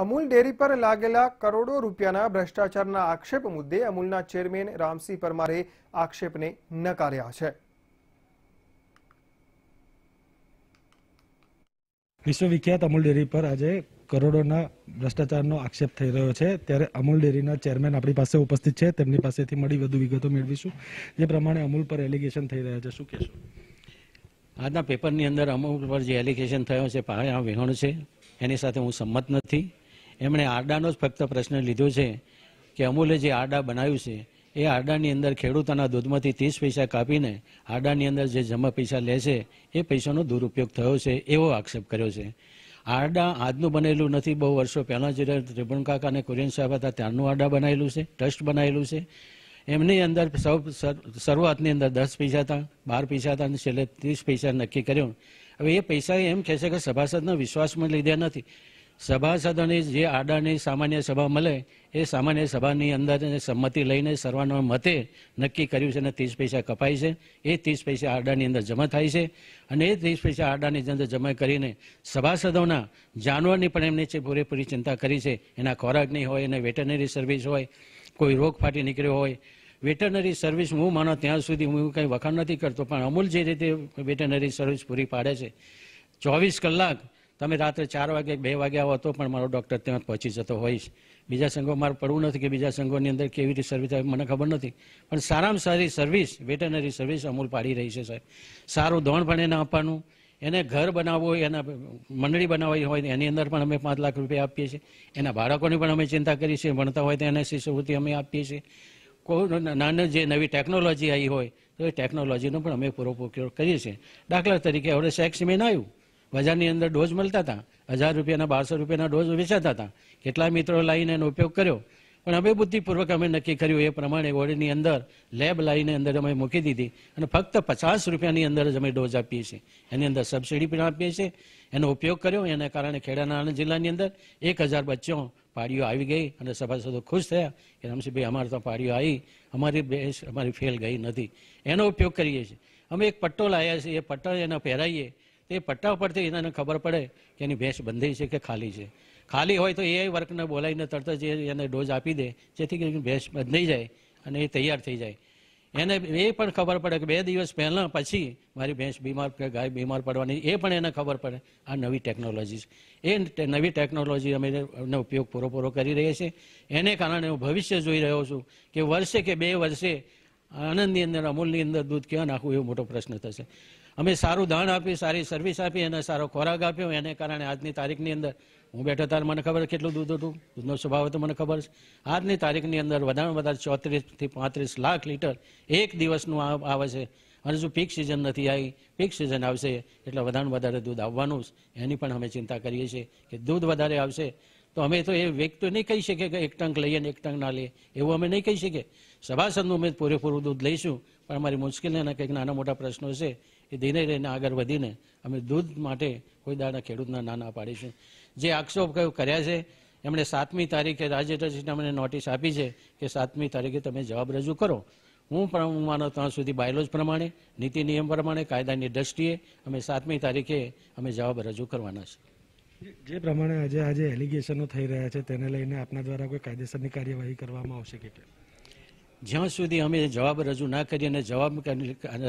Amul dairy પર લાગેલા કરોડો રૂપિયાના ભ્રષ્ટાચારના આક્ષેપ મુદ્દે અમૂલના ચેરમેન રામસિંહ પરમારે આક્ષેપને નકાર્યા છે વિશ્વવિખ્યાત અમૂલ ડેરી પર આજે કરોડોના ભ્રષ્ટાચારનો આક્ષેપ થઈ રહ્યો છે ત્યારે અમૂલ ડેરીના ચેરમેન આપણી પાસે ઉપસ્થિત છે તેમની પાસેથી મળી વધુ વિગતો મેળવીશું જે પ્રમાણે અમૂલ પર એલિગેશન થઈ રહ્યા છે શું કહેશું આજના પેપરની અંદર અમૂલ પર જે એલિગેશન થયો છે પાણી આ વિહોણ છે એની સાથે હું સંમત નથી એમણે આરડાનો જ ફક્ત પ્રશ્ન લીધો છે કે અમૂલે જે આરડા બનાવ્યું છે એ આરડાની અંદર ખેડૂતોના દૂધમાંથી ત્રીસ પૈસા કાપીને આરડાની અંદર જે જમા પૈસા લે છે એ પૈસાનો દુરુપયોગ થયો છે એવો આક્ષેપ કર્યો છે આરડા આજનું બનેલું નથી બહુ વર્ષો પહેલાં જ્યારે ત્રિભુણ કાકા અને કુરિયન સાહેબ હતા ત્યારનું આરડા બનાવેલું છે ટ્રસ્ટ બનાવેલું છે એમની અંદર સૌ શરૂઆતની અંદર દસ પૈસા હતા બાર પૈસા હતા અને છેલ્લે ત્રીસ પૈસા નક્કી કર્યો હવે એ પૈસા એમ કહેશે કે સભાસદના વિશ્વાસમાં લીધા નથી સભાસદોની જે આડાની સામાન્ય સભા મળે એ સામાન્ય સભાની અંદર સંમતિ લઈને સર્વાનો મતે નક્કી કર્યું છે અને ત્રીસ પૈસા કપાય છે એ ત્રીસ પૈસા આડાની અંદર જમા થાય છે અને એ ત્રીસ પૈસા આડાની અંદર જમા કરીને સભાસદોના જાનવરની પણ એમને પૂરેપૂરી ચિંતા કરી છે એના ખોરાકની હોય એને વેટરનરી સર્વિસ હોય કોઈ રોગ ફાટી નીકળ્યો હોય વેટરનરી સર્વિસ હું માનો ત્યાં સુધી હું કંઈ વખાણ નથી કરતો પણ અમૂલ જે રીતે વેટરનરી સર્વિસ પૂરી પાડે છે ચોવીસ કલાક તમે રાત્રે ચાર વાગે બે વાગે આવો તો પણ મારો ડૉક્ટર ત્યાં પહોંચી જતો હોઈશ બીજા સંઘો મારે પડવું નથી કે બીજા સંઘોની અંદર કેવી રીતે સર્વિસ આવે મને ખબર નથી પણ સારામાં સારી સર્વિસ વેટરનરી સર્વિસ અમૂલ પાડી રહી છે સાહેબ સારું ધોણ પણ એને આપવાનું એને ઘર બનાવવું એના મંડળી બનાવવી હોય એની અંદર પણ અમે પાંચ લાખ રૂપિયા આપીએ છીએ એના બાળકોની પણ અમે ચિંતા કરીએ છીએ ભણતા હોય તો એને શિષ્યવૃત્તિ અમે આપીએ છીએ કોઈ નાનો જે નવી ટેકનોલોજી આવી હોય તો એ ટેકનોલોજીનો પણ અમે પૂરો ઉપયોગ કરીએ છીએ દાખલા તરીકે હવે સેક્સ મેન આવ્યું બજારની અંદર ડોઝ મળતા હતા હજાર રૂપિયાના બારસો રૂપિયાના ડોઝ વેચાતા હતા કેટલા મિત્રો લાવીને એનો ઉપયોગ કર્યો પણ અમે બુદ્ધિપૂર્વક અમે નક્કી કર્યું એ પ્રમાણે ઓરડીની અંદર લેબ લાવીને અંદર અમે મૂકી દીધી અને ફક્ત પચાસ રૂપિયાની અંદર જ અમે ડોઝ આપીએ છીએ એની અંદર સબસિડી પણ આપીએ છીએ એનો ઉપયોગ કર્યો એના કારણે ખેડાના આણંદ જિલ્લાની અંદર એક હજાર બચ્ચો પાડીઓ આવી ગઈ અને સભાસદો ખુશ થયા કે રમશીભાઈ અમારે તો પાડીઓ આવી અમારી બેસ અમારી ફેલ ગઈ નથી એનો ઉપયોગ કરીએ છીએ અમે એક પટ્ટો લાવ્યા છીએ એ પટ્ટો એના પહેરાવીએ તે પટ્ટા ઉપરથી એને ખબર પડે કે એની ભેંસ બંધી છે કે ખાલી છે ખાલી હોય તો એ વર્કને બોલાવીને તરત જ એને ડોઝ આપી દે જેથી કરીને ભેંસ બંધાઈ જાય અને એ તૈયાર થઈ જાય એને એ પણ ખબર પડે કે બે દિવસ પહેલાં પછી મારી ભેંસ બીમાર કે ગાય બીમાર પડવાની એ પણ એને ખબર પડે આ નવી ટેકનોલોજી એ નવી ટેકનોલોજી અમે એનો ઉપયોગ પૂરો કરી રહ્યા છીએ એને કારણે હું ભવિષ્ય જોઈ રહ્યો છું કે વર્ષે કે બે વર્ષે આનંદની અંદર અમૂલની અંદર દૂધ ક્યાં નાખવું એવો મોટો પ્રશ્ન થશે અમે સારું દાન આપ્યું સારી સર્વિસ આપી અને સારો ખોરાક આપ્યો એને કારણે આજની તારીખની અંદર હું બેઠો ત્યારે મને ખબર કેટલું દૂધ હતું દૂધનો સ્વભાવ હતો મને ખબર છે આજની તારીખની અંદર વધારેમાં વધારે ચોત્રીસથી પાંત્રીસ લાખ લીટર એક દિવસનું આવે છે અને જો પીક સિઝન નથી આવી પીક સિઝન આવશે એટલે વધારે વધારે દૂધ આવવાનું છે એની પણ અમે ચિંતા કરીએ છીએ કે દૂધ વધારે આવશે તો અમે તો એ વ્યક્તિ નહીં કહી શકીએ કે એક ટંક લઈએ ને એક ટંક ના લઈએ એવું અમે નહીં કહી શકીએ સભાસદનું અમે પૂરેપૂરું દૂધ લઈશું પણ અમારી મુશ્કેલીના કંઈક નાના મોટા પ્રશ્નો છે એ ધીરે ધીરે આગળ વધીને અમે દૂધ માટે કોઈ દાડા ખેડૂતના નાના પાડીશું જે આક્ષેપ કયો કર્યા છે એમણે સાતમી તારીખે રાજ્ય ટ્રસ્ટીને અમને નોટિસ આપી છે કે સાતમી તારીખે તમે જવાબ રજૂ કરો હું પણ માનો ત્યાં સુધી બાયલોજ પ્રમાણે નીતિ નિયમ પ્રમાણે કાયદાની દ્રષ્ટિએ અમે સાતમી તારીખે અમે જવાબ રજૂ કરવાના છે જે પ્રમાણે આજે આજે એલિગેશનો થઈ રહ્યા છે તેને લઈને આપના દ્વારા કોઈ કાયદેસરની કાર્યવાહી કરવામાં આવશે કે જ્યાં સુધી અમે જવાબ રજૂ ના કરીએ અને જવાબ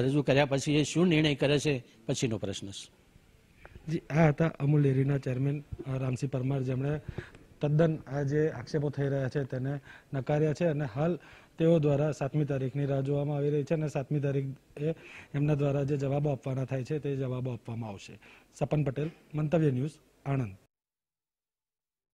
રજૂ કર્યા પછી એ શું નિર્ણય કરે છે પછીનો પ્રશ્ન જી આ હતા અમૂલ ડેરીના ચેરમેન રામસિંહ પરમાર જેમણે તદ્દન આ જે આક્ષેપો થઈ રહ્યા છે તેને નકાર્યા છે અને હાલ તેઓ દ્વારા સાતમી તારીખની રાહ જોવામાં આવી રહી છે અને સાતમી તારીખ એ એમના દ્વારા જે જવાબો આપવાના થાય છે તે જવાબો આપવામાં આવશે સપન પટેલ મંતવ્ય ન્યૂઝ આણંદ